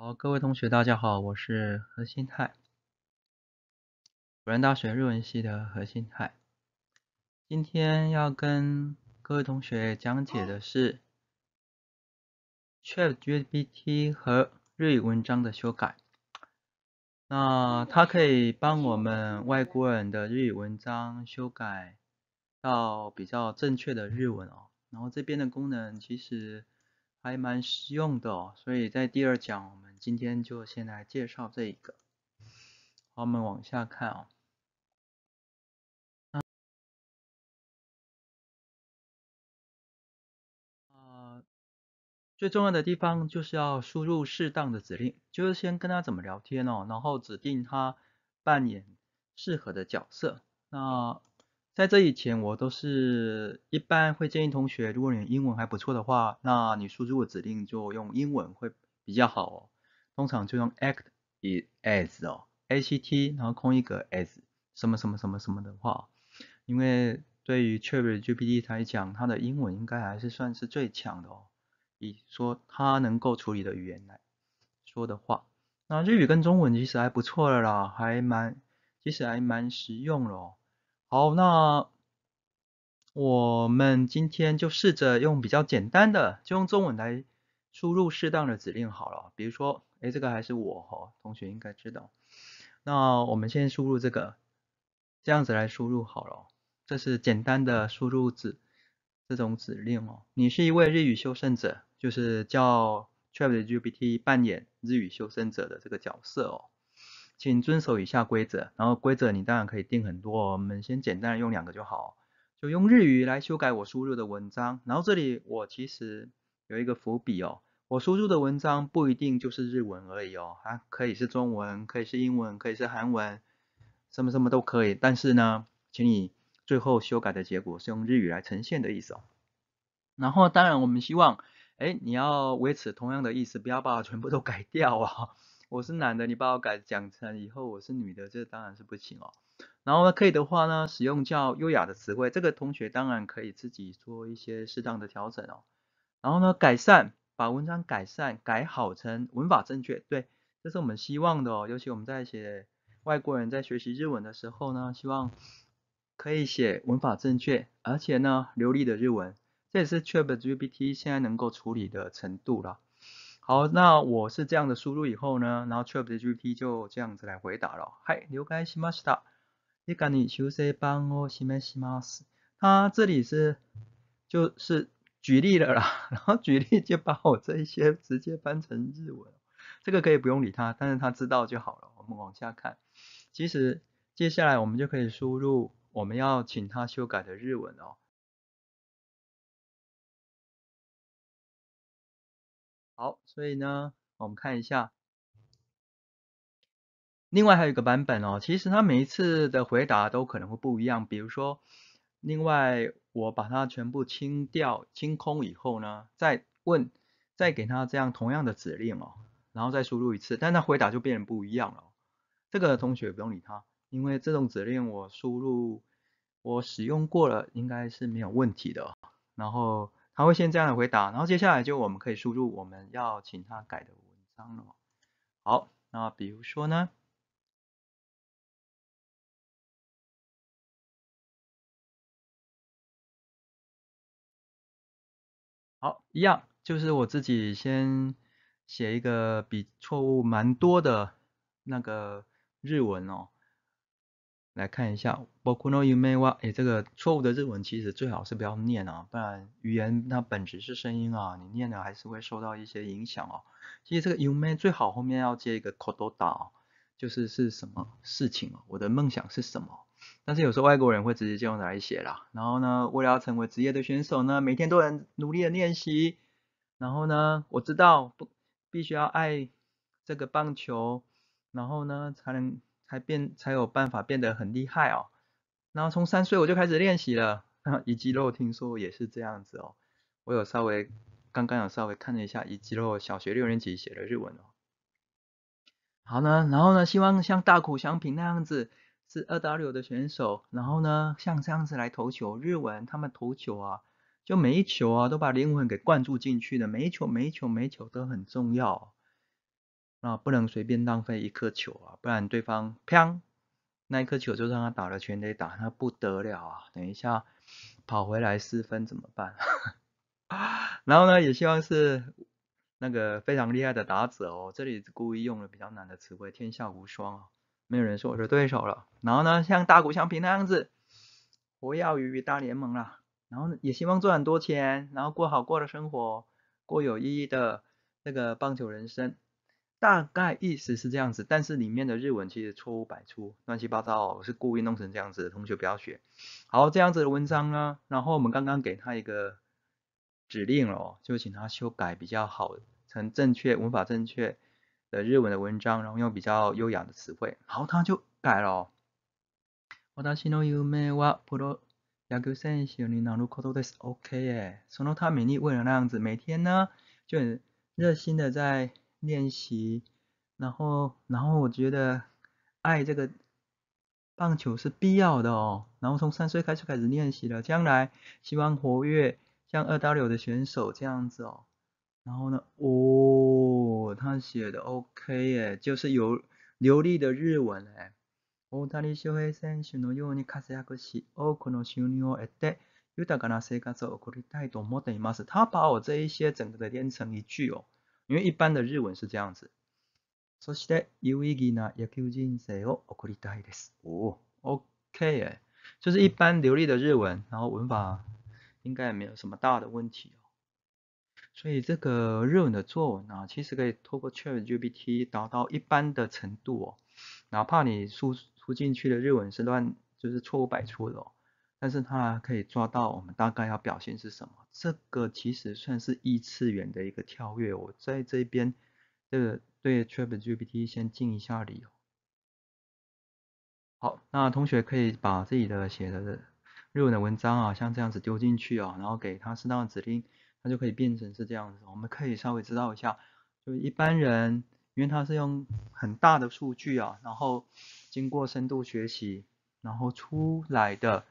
好，各位同学，大家好，我是何心泰，辅仁大学日文系的何心泰。今天要跟各位同学讲解的是 ChatGPT 和日语文章的修改。那它可以帮我们外国人的日语文章修改到比较正确的日文哦。然后这边的功能其实。还蛮实用的哦，所以在第二讲，我们今天就先来介绍这一个。好，我们往下看哦。啊，最重要的地方就是要输入适当的指令，就是先跟他怎么聊天哦，然后指定他扮演适合的角色。那在这以前，我都是一般会建议同学，如果你英文还不错的话，那你输入的指令就用英文会比较好哦。通常就用 act it as 哦，act 然后空一格 as 什么什么什么什么的话，因为对于 ChatGPT 来讲，它的英文应该还是算是最强的哦，以说它能够处理的语言来说的话，那日语跟中文其实还不错的啦，还蛮其实还蛮实用的哦。好，那我们今天就试着用比较简单的，就用中文来输入适当的指令好了。比如说，哎，这个还是我哈，同学应该知道。那我们先输入这个，这样子来输入好了。这是简单的输入指这种指令哦。你是一位日语修圣者，就是叫 ChatGPT 扮演日语修圣者的这个角色哦。请遵守以下规则，然后规则你当然可以定很多，我们先简单用两个就好，就用日语来修改我输入的文章。然后这里我其实有一个伏笔哦，我输入的文章不一定就是日文而已哦，还可以是中文，可以是英文，可以是韩文，什么什么都可以。但是呢，请你最后修改的结果是用日语来呈现的意思。然后当然我们希望，哎，你要维持同样的意思，不要把全部都改掉啊。我是男的，你把我改讲成以后我是女的，这当然是不行哦。然后呢，可以的话呢，使用较优雅的词汇，这个同学当然可以自己做一些适当的调整哦。然后呢，改善，把文章改善改好成文法正确，对，这是我们希望的哦。尤其我们在写外国人在学习日文的时候呢，希望可以写文法正确，而且呢流利的日文，这也是 ChatGPT 现在能够处理的程度了。好，那我是这样的输入以后呢，然后 ChatGPT 就这样子来回答了。嗨，牛该西马西达，你赶紧休息班哦西麦西马斯。他这里是就是举例了啦，然后举例就把我这一些直接翻成日文，这个可以不用理他，但是他知道就好了。我们往下看，其实接下来我们就可以输入我们要请他修改的日文哦。好，所以呢，我们看一下，另外还有一个版本哦，其实他每一次的回答都可能会不一样。比如说，另外我把它全部清掉、清空以后呢，再问，再给他这样同样的指令哦，然后再输入一次，但他回答就变得不一样了。这个同学不用理他，因为这种指令我输入我使用过了，应该是没有问题的。然后。他会先这样的回答，然后接下来就我们可以输入我们要请他改的文章了。好，那比如说呢？好，一样，就是我自己先写一个比错误蛮多的那个日文哦。来看一下，包 n 呢，human，哎，这个错误的日文其实最好是不要念啊，不然语言它本质是声音啊，你念了还是会受到一些影响哦。其实这个 human 最好后面要接一个 kododa，就是是什么事情啊？我的梦想是什么？但是有时候外国人会直接这样来写啦。然后呢，为了要成为职业的选手呢，每天都很努力的练习。然后呢，我知道不必须要爱这个棒球，然后呢才能。才变才有办法变得很厉害哦。然后从三岁我就开始练习了。那后伊肌肉听说也是这样子哦。我有稍微刚刚有稍微看了一下伊肌肉小学六年级写的日文哦。好呢，然后呢，希望像大苦祥平那样子是二 w 的选手，然后呢像这样子来投球日文他们投球啊，就每一球啊都把灵魂给灌注进去的，每一球每一球每一球都很重要。那不能随便浪费一颗球啊，不然对方砰，那一颗球就算他打了全得打，那不得了啊！等一下跑回来失分怎么办？然后呢，也希望是那个非常厉害的打者哦。这里故意用了比较难的词汇，“天下无双”哦，没有人说我是对手了。然后呢，像大谷翔平那样子，活跃于大联盟啦。然后也希望赚很多钱，然后过好过的生活，过有意义的那个棒球人生。大概意思是这样子，但是里面的日文其实错误百出，乱七八糟，是故意弄成这样子的。同学不要学。好，这样子的文章呢，然后我们刚刚给他一个指令哦，就请他修改比较好，成正确、文法正确的日文的文章，然后用比较优雅的词汇。好，他就改了。我的西诺有哇，プロ野球選手に納入コドです。OK その他努力为了那样子，每天呢就很热心的在。练习，然后，然后我觉得爱这个棒球是必要的哦。然后从三岁开始开始练习了，将来希望活跃，像二 W 的选手这样子哦。然后呢，哦，他写的 OK 耶，就是有流利的日文哎。他把我这一些整个的连成一句哦。因为一般的日文是这样子，哦，OK，就是一般流利的日文，然后文法应该也没有什么大的问题哦。所以这个日文的作文啊，其实可以透过 ChatGPT 达到一般的程度哦，哪怕你输输进去的日文是乱，就是错误百出的哦。但是它可以抓到我们大概要表现是什么，这个其实算是异次元的一个跳跃。我在这边，这个对 ChatGPT 先敬一下礼。好，那同学可以把自己的写的日文的文章啊，像这样子丢进去啊，然后给他适当的指令，它就可以变成是这样子。我们可以稍微知道一下，就一般人，因为它是用很大的数据啊，然后经过深度学习，然后出来的。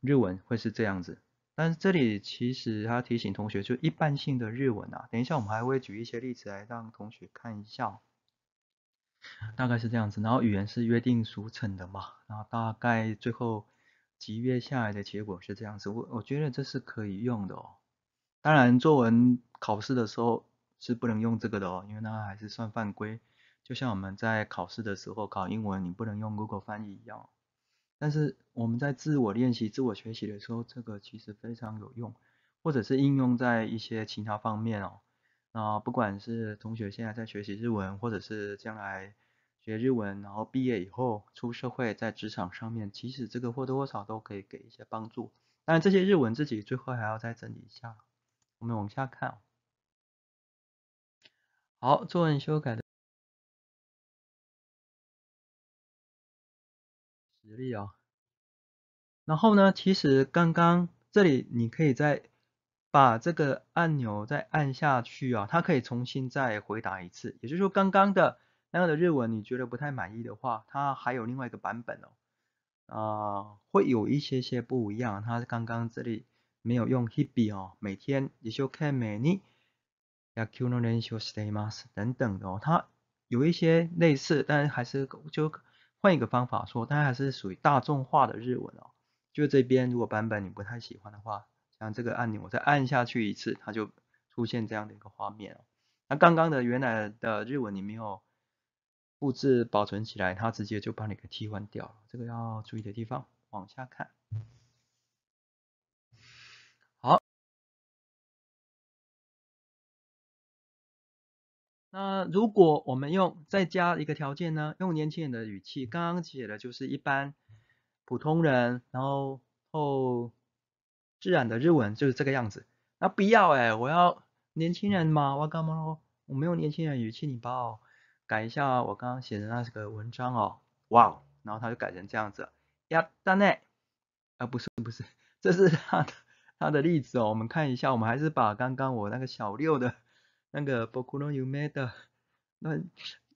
日文会是这样子，但是这里其实他提醒同学，就一般性的日文啊，等一下我们还会举一些例子来让同学看一下，大概是这样子，然后语言是约定俗成的嘛，然后大概最后集约下来的结果是这样子，我我觉得这是可以用的哦，当然作文考试的时候是不能用这个的哦，因为那还是算犯规，就像我们在考试的时候考英文，你不能用 Google 翻译一样。但是我们在自我练习、自我学习的时候，这个其实非常有用，或者是应用在一些其他方面哦。啊，不管是同学现在在学习日文，或者是将来学日文，然后毕业以后出社会在职场上面，其实这个或多或少都可以给一些帮助。然，这些日文自己最后还要再整理一下。我们往下看，好，作文修改的。可以哦，然后呢，其实刚刚这里你可以再把这个按钮再按下去啊，它可以重新再回答一次。也就是说，刚刚的那个的日文你觉得不太满意的话，它还有另外一个版本哦，啊，会有一些些不一样。它刚刚这里没有用 h e p p y 哦，每天也就看每年や去年の連休 Stay ます等等的哦，它有一些类似，但还是就。换一个方法说，它还是属于大众化的日文哦。就这边，如果版本你不太喜欢的话，像这个按钮，我再按下去一次，它就出现这样的一个画面哦。那刚刚的原来的日文你没有复制保存起来，它直接就把你给替换掉了。这个要注意的地方，往下看。那如果我们用再加一个条件呢？用年轻人的语气，刚刚写的就是一般普通人，然后后自然的日文就是这个样子。那不要哎，我要年轻人嘛，我干嘛喽？我没有年轻人语气，你帮我改一下我刚刚写的那个文章哦。哇哦，然后他就改成这样子。呀，大内，啊不是不是，这是他的他的例子哦。我们看一下，我们还是把刚刚我那个小六的。那个 no 可能有没的，那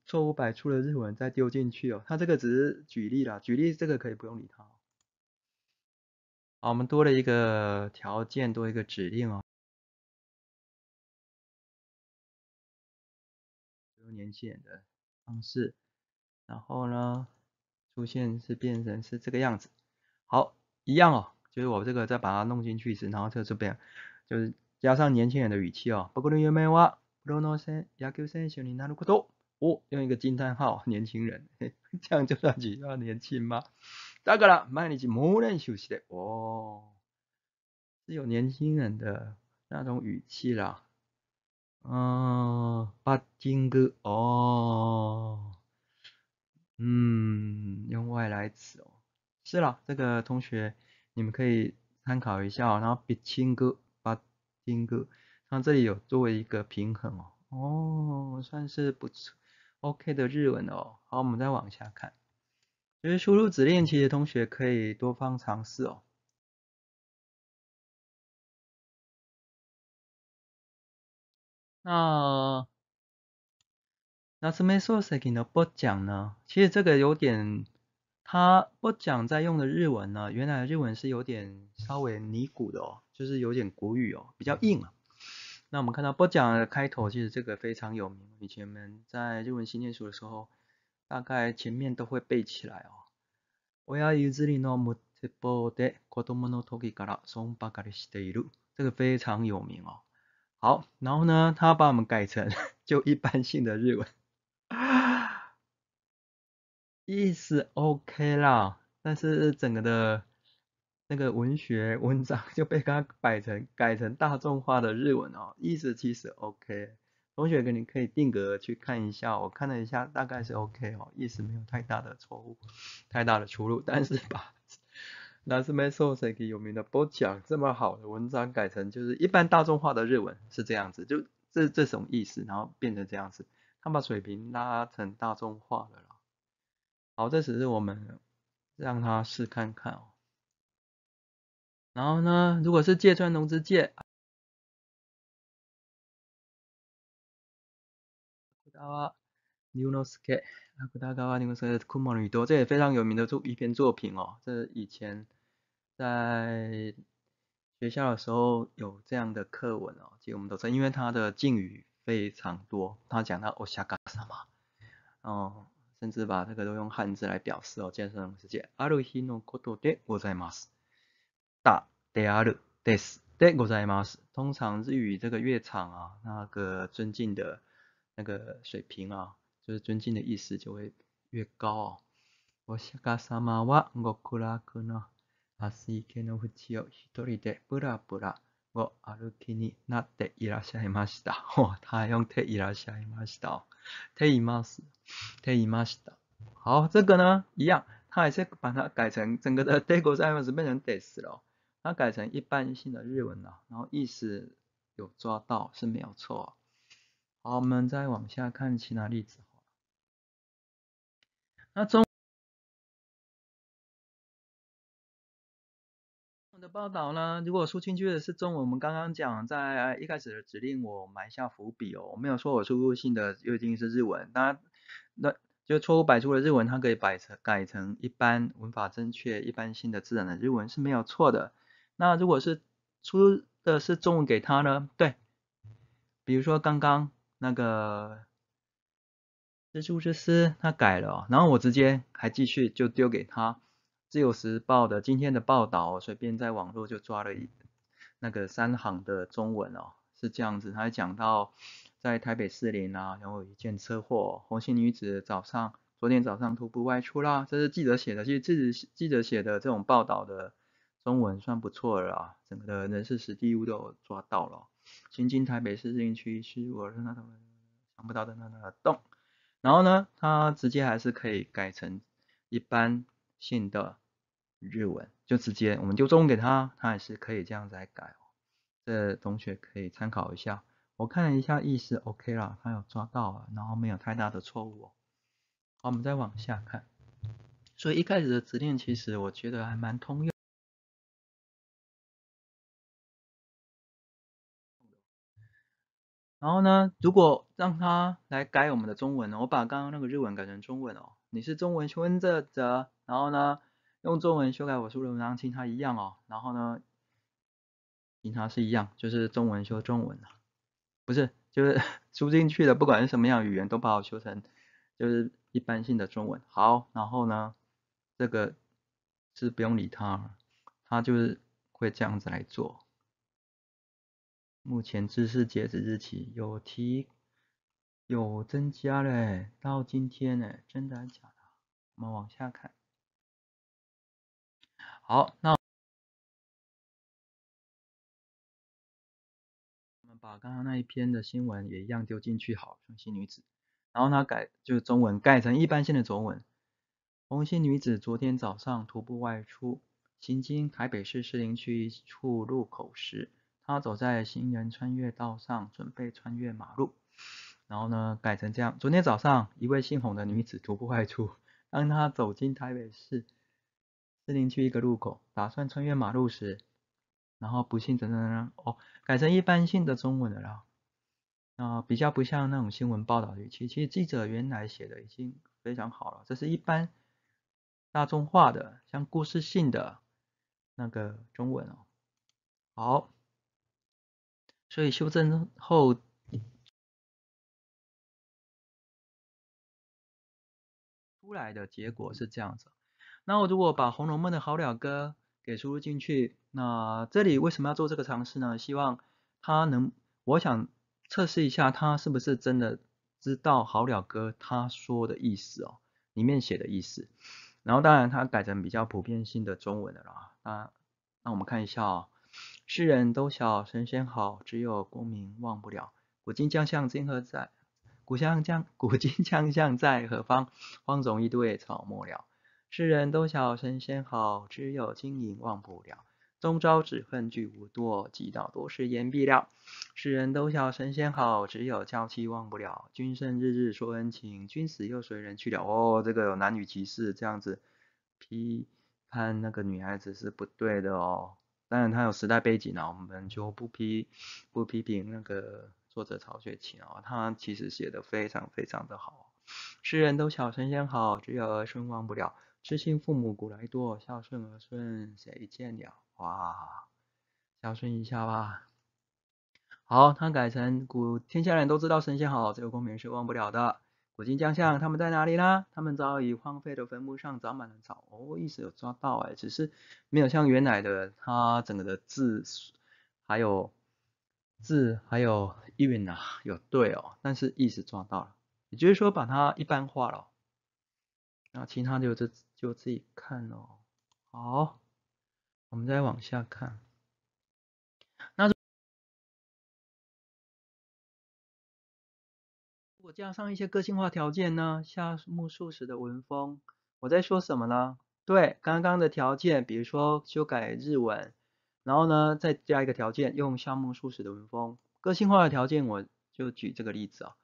错误百出的日文再丢进去哦。他这个只是举例了，举例这个可以不用理他。好，我们多了一个条件，多一个指令哦。用年轻人的方式，然后呢，出现是变成是这个样子。好，一样哦，就是我这个再把它弄进去一次，然后在这边就是加上年轻人的语气哦，不可能有没啊？プロの選野球選手になることを用一个惊叹号，年轻人，这样就算只要年轻吗？だから毎日猛烈休息で哦，是有年轻人的那种语气啦。嗯、ん、バチン哥哦，嗯，用外来词哦，是啦，这个同学你们可以参考一下哦，然后バチン哥，バチン哥。那这里有作为一个平衡哦，哦，算是不错，OK 的日文哦。好，我们再往下看，就是输入指令，其实同学可以多方尝试哦。那那怎么说？谁讲呢？其实这个有点，他不讲在用的日文呢，原来日文是有点稍微泥古的哦，就是有点古语哦，比较硬啊。那我们看到播讲的开头，其实这个非常有名，以前我们在日文新念书的时候，大概前面都会背起来哦。我要这个非常有名哦。好，然后呢，他把我们改成就一般性的日文，意思 OK 啦，但是整个的。那个文学文章就被他摆成改成大众化的日文哦，意思其实 OK。同学哥，你可以定格去看一下，我看了一下，大概是 OK 哦，意思没有太大的错误，太大的出入。但是把ナス没ソ谁给有名的演讲这么好的文章改成就是一般大众化的日文是这样子，就这这种意思，然后变成这样子，他把水平拉成大众化的了。好，这只是我们让他试看看哦。然后呢？如果是芥川龙之介，不知道啊。unosuke，阿不道高阿 u 多，这也非常有名的作一篇作品哦。这以前在学校的时候有这样的课文哦，其实我们都是因为他的敬语非常多，他讲到我下干什么，哦，甚至把这个都用汉字来表示哦。芥川龙之介，aruhi no koto 打であるです。でございます。通常日语这个乐场啊，那个尊敬的那个水平啊，就是尊敬的意思就会越高哦。お釈迦様は極楽の蓮池の縁を一人でぶらぶらを歩きになっていらっしゃいました。お、他用ていらっしゃいました。ています。ていました。好，这个呢一样，他还是把它改成整个的 de ございます变成 des 了。它改成一般性的日文了，然后意思有抓到是没有错。好，我们再往下看其他例子。那中文的报道呢？如果输进去的是中文，我们刚刚讲在一开始的指令我埋下伏笔哦，我没有说我输入性的约定是日文。那那就错误摆出的日文，它可以摆成改成一般文法正确、一般性的自然的日文是没有错的。那如果是出的是中文给他呢？对，比如说刚刚那个蜘蛛之师他改了，然后我直接还继续就丢给他《自由时报》的今天的报道，随便在网络就抓了一那个三行的中文哦，是这样子，他讲到在台北市林啊，然后一件车祸，红心女子早上昨天早上徒步外出啦，这是记者写的，其实记者记者写的这种报道的。中文算不错了，整个的人事史地物都抓到了。新北市市区是我是那那想不到的那那洞。然后呢，他直接还是可以改成一般性的日文，就直接我们丢中文给他，他也是可以这样子来改。这同学可以参考一下。我看了一下，意思 OK 了，他有抓到了，然后没有太大的错误。好，我们再往下看。所以一开始的指令其实我觉得还蛮通用。然后呢，如果让他来改我们的中文呢？我把刚刚那个日文改成中文哦。你是中文修文者，然后呢，用中文修改我输入文章，听他一样哦。然后呢，听他是一样，就是中文修中文不是，就是 输进去的，不管是什么样语言，都把我修成就是一般性的中文。好，然后呢，这个是不用理他，他就是会这样子来做。目前知识截止日期有提有增加嘞，到今天呢，真的假的？我们往下看。好，那我们把刚刚那一篇的新闻也一样丢进去，好，红心女子。然后呢，改就是中文，改成一般性的中文。红心女子昨天早上徒步外出行经台北市士林区一处路口时。他走在行人穿越道上，准备穿越马路，然后呢改成这样。昨天早上，一位姓洪的女子徒步外出，当她走进台北市士林区一个路口，打算穿越马路时，然后不幸等等等哦，改成一般性的中文了啦。啊，比较不像那种新闻报道的语气。其实记者原来写的已经非常好了，这是一般大众化的、像故事性的那个中文哦。好。所以修正后出来的结果是这样子。那我如果把《红楼梦》的好了哥给输入进去，那这里为什么要做这个尝试呢？希望他能，我想测试一下他是不是真的知道好了哥他说的意思哦，里面写的意思。然后当然他改成比较普遍性的中文的了。那那我们看一下哦。世人都晓神仙好，只有功名忘不了。古今将相今何在？古相将 古今将相在何方？荒冢一堆草没了。世人都晓神仙好，只有金银忘不了。终朝只恨聚无多，及到多时言必了。世人都晓神仙好，只有娇妻忘不了。君生日日说恩情，君死又随人去了。哦，这个有男女歧视这样子，批判那个女孩子是不对的哦。当然，它有时代背景啊，我们就不批不批评那个作者曹雪芹啊，他其实写的非常非常的好。世人都晓神仙好，只有儿孙忘不了。知心父母古来多，孝顺儿孙谁见了？哇，孝顺一下吧。好，他改成古天下人都知道神仙好，这个公名是忘不了的。火星将相，他们在哪里啦？他们早已荒废的坟墓上长满了草。哦，意思有抓到哎，只是没有像原来的，它整个的字，还有字，还有韵啊，有对哦。但是意思抓到了，也就是说把它一般化了。那其他就就就自己看喽。好，我们再往下看。加上一些个性化条件呢，项目数石的文风，我在说什么呢？对，刚刚的条件，比如说修改日文，然后呢，再加一个条件，用项目数石的文风，个性化的条件，我就举这个例子啊。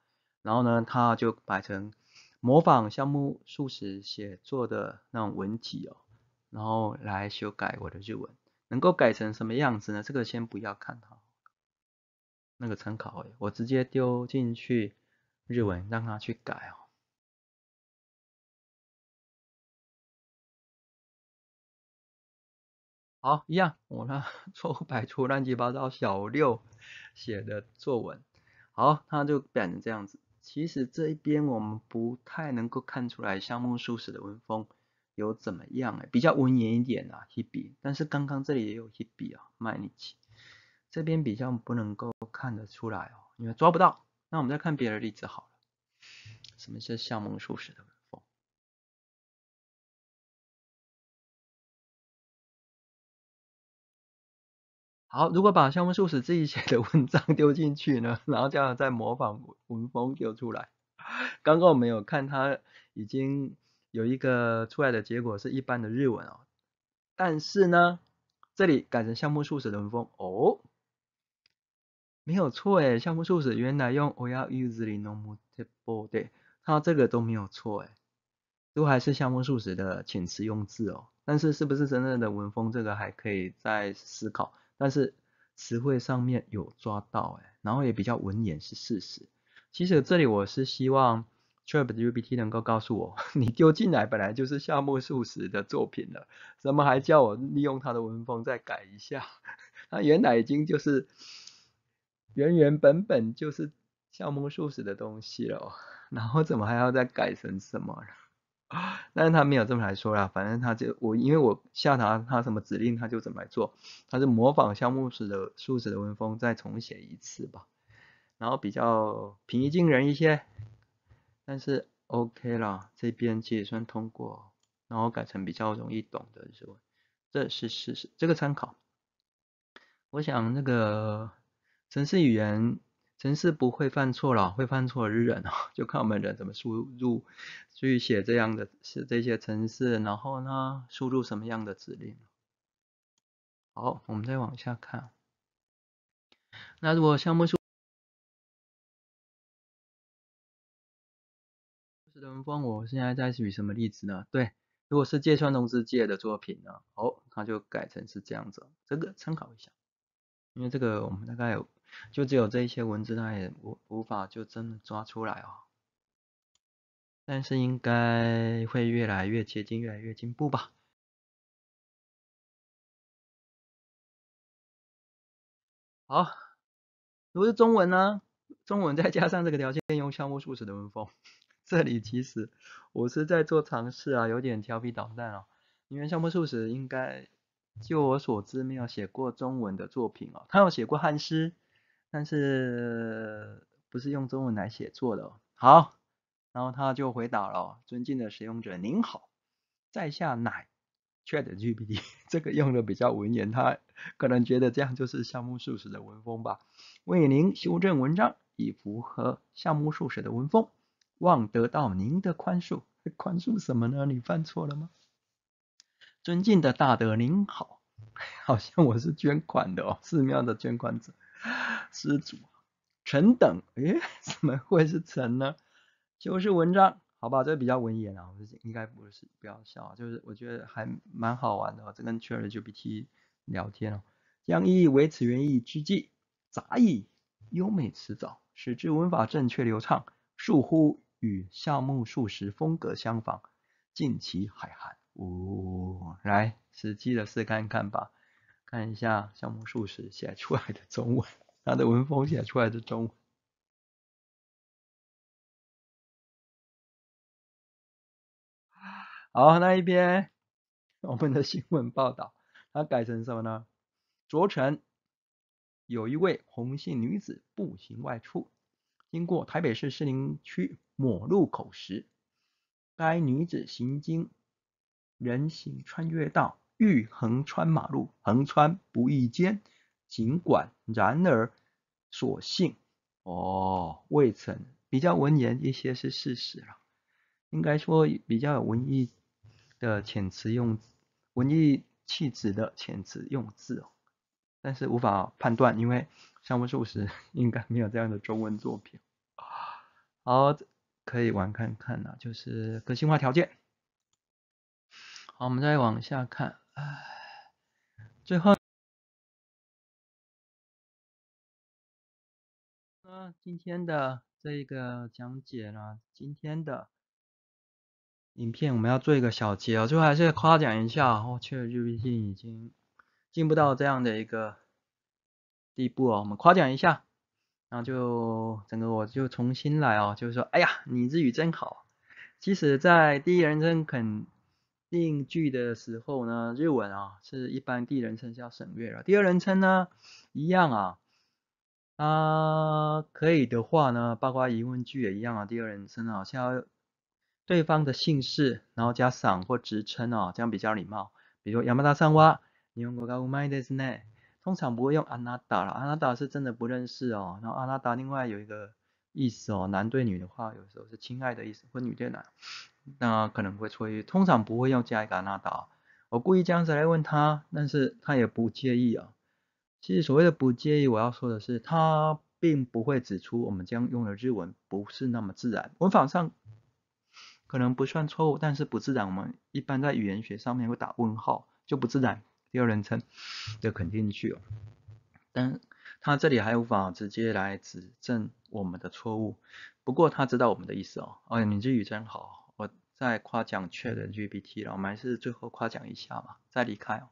然后呢，它就摆成模仿项目数十写作的那种文体哦，然后来修改我的日文，能够改成什么样子呢？这个先不要看它，那个参考哎，我直接丢进去。日文让他去改哦。好，一样，我那 错误百出、乱七八糟小六写的作文，好，他就改成这样子。其实这一边我们不太能够看出来香木漱史的文风有怎么样诶，比较文言一点啊一 e 但是刚刚这里也有一 e 啊卖力气，这边比较不能够看得出来哦，因为抓不到。那我们再看别的例子好了，什么是相目漱石的文风？好，如果把相目漱石自己写的文章丢进去呢，然后这样再模仿文风丢出来，刚刚我们有看他已经有一个出来的结果是一般的日文哦，但是呢，这里改成相目漱石的文风哦。没有错诶，橡目数十原来用 i l use l h n o m o r l table 对，他这个都没有错诶，都还是橡目数十的遣词用字哦，但是是不是真正的文风这个还可以再思考，但是词汇上面有抓到诶，然后也比较文言是事实。其实这里我是希望 Tribe 的 UBT 能够告诉我，你丢进来本来就是夏目漱石的作品了，怎么还叫我利用他的文风再改一下？他 原来已经就是。原原本本就是项目术士的东西了，然后怎么还要再改成什么呢？但是他没有这么来说啦，反正他就我因为我下达他什么指令，他就怎么来做，他是模仿项目术的、术士的文风再重写一次吧，然后比较平易近人一些，但是 OK 啦，这边其实算通过，然后改成比较容易懂的这种，这是事实，这个参考，我想那个。程式语言程式不会犯错了，会犯错的人哦，就看我们人怎么输入去写这样的写这些程式，然后呢输入什么样的指令。好，我们再往下看。那如果项目是，是人问我现在在举什么例子呢？对，如果是芥川龙之介的作品呢，哦，他就改成是这样子，这个参考一下，因为这个我们大概有。就只有这一些文字，他也无无法就真的抓出来哦。但是应该会越来越接近，越来越进步吧。好，如果是中文呢？中文再加上这个条件，用江木漱石的文风。这里其实我是在做尝试啊，有点调皮捣蛋哦。因为江木漱石应该，就我所知，没有写过中文的作品哦。他有写过汉诗。但是不是用中文来写作的。好，然后他就回答了：“尊敬的使用者，您好，在下乃 Chat GPT，这个用的比较文言，他可能觉得这样就是项目漱石的文风吧。为您修正文章，以符合项目漱石的文风，望得到您的宽恕。宽恕什么呢？你犯错了吗？”尊敬的大德，您好，好像我是捐款的哦，寺庙的捐款者。施 主，臣等，哎，怎么会是臣呢？就是文章，好吧，这比较文言啊，应该不是，不要笑，就是我觉得还蛮好玩的，这跟 ChatGPT 聊天哦。将意为此原意之际，杂以优美辞藻，使之文法正确流畅。数乎与项目数十风格相仿，尽其海涵。哦，来，实际的试看看吧。看一下《项目术士写出来的中文，他的文风写出来的中文。好，那一边我们的新闻报道，它改成什么呢？昨晨，有一位红姓女子步行外出，经过台北市士林区某路口时，该女子行经人行穿越道。欲横穿马路，横穿不易间。尽管然而，所幸哦，未曾比较文言一些是事实了。应该说比较有文艺的遣词用文艺气质的遣词用字哦，但是无法判断，因为相模漱石应该没有这样的中文作品好，可以玩看看呢，就是个性化条件。好，我们再往下看。唉，最后，嗯，今天的这个讲解呢，今天的影片我们要做一个小结啊，最后还是夸奖一下，我确实语已经进步到这样的一个地步哦，我们夸奖一下，然后就整个我就重新来哦，就是说，哎呀，你日语真好，即使在第一人称肯。定句的时候呢，日文啊是一般第一人称要省略了。第二人称呢一样啊，啊可以的话呢，包括疑问句也一样啊。第二人称啊，像对方的姓氏，然后加省或职称啊，这样比较礼貌。比如 Yamada-san 话 n i 通常不会用 a n n 了 a n n 是真的不认识哦。然后 a n n 另外有一个意思哦，男对女的话有时候是亲爱的意思，或女对男。那可能会错意，通常不会要加一个那达。我故意这样子来问他，但是他也不介意啊。其实所谓的不介意，我要说的是，他并不会指出我们将用的日文不是那么自然，文法上可能不算错误，但是不自然。我们一般在语言学上面会打问号，就不自然。第二人称的肯定句哦，但他这里还无法直接来指正我们的错误。不过他知道我们的意思哦，哦，你日语真好。再夸奖确认 g p t 了，我们还是最后夸奖一下嘛，再离开哦。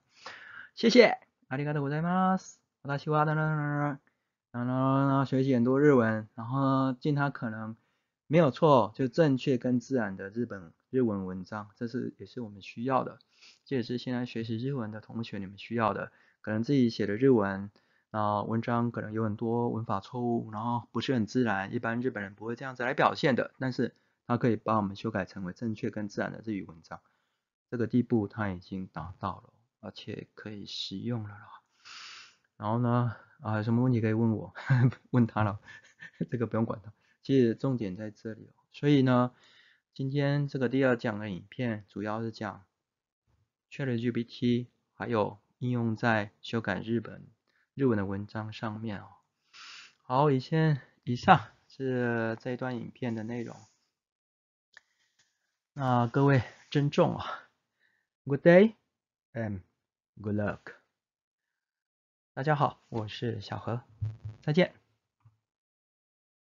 谢谢，阿り嘎とうございます。欢的啦啦啦啦学习很多日文，然后呢，尽他可能没有错，就正确跟自然的日本日文文章，这是也是我们需要的，这也是现在学习日文的同学你们需要的。可能自己写的日文，然后文章可能有很多文法错误，然后不是很自然，一般日本人不会这样子来表现的，但是。它可以把我们修改成为正确跟自然的日语文章，这个地步它已经达到了，而且可以使用了啦。然后呢，啊，有什么问题可以问我，问他了，这个不用管他。其实重点在这里哦。所以呢，今天这个第二讲的影片主要是讲 ChatGPT，还有应用在修改日本日文的文章上面哦。好，以先以上是这一段影片的内容。那各位珍重啊，Good day and good luck。大家好，我是小何，再见。